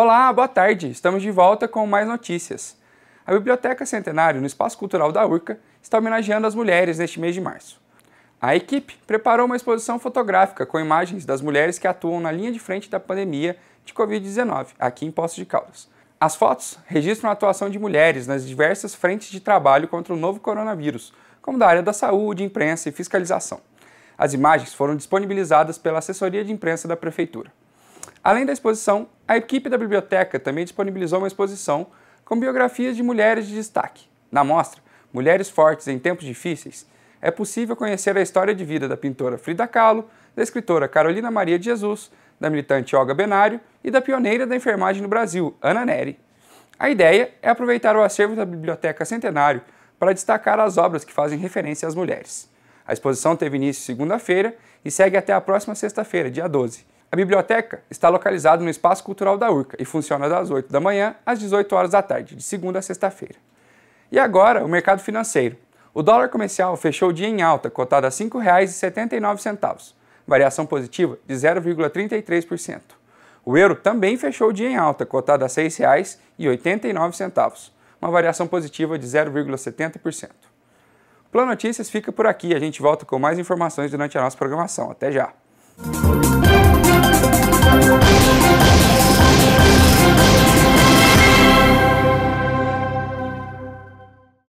Olá, boa tarde! Estamos de volta com mais notícias. A Biblioteca Centenário, no Espaço Cultural da URCA, está homenageando as mulheres neste mês de março. A equipe preparou uma exposição fotográfica com imagens das mulheres que atuam na linha de frente da pandemia de Covid-19, aqui em Poços de Caldas. As fotos registram a atuação de mulheres nas diversas frentes de trabalho contra o novo coronavírus, como da área da saúde, imprensa e fiscalização. As imagens foram disponibilizadas pela assessoria de imprensa da Prefeitura. Além da exposição, a equipe da biblioteca também disponibilizou uma exposição com biografias de mulheres de destaque. Na mostra, Mulheres Fortes em Tempos Difíceis, é possível conhecer a história de vida da pintora Frida Kahlo, da escritora Carolina Maria de Jesus, da militante Olga Benário e da pioneira da enfermagem no Brasil, Ana Neri. A ideia é aproveitar o acervo da Biblioteca Centenário para destacar as obras que fazem referência às mulheres. A exposição teve início segunda-feira e segue até a próxima sexta-feira, dia 12. A biblioteca está localizada no Espaço Cultural da URCA e funciona das 8 da manhã às 18 horas da tarde, de segunda a sexta-feira. E agora, o mercado financeiro. O dólar comercial fechou o dia em alta, cotado a R$ 5,79, variação positiva de 0,33%. O euro também fechou o dia em alta, cotado a R$ 6,89, uma variação positiva de 0,70%. O Plano Notícias fica por aqui, a gente volta com mais informações durante a nossa programação. Até já!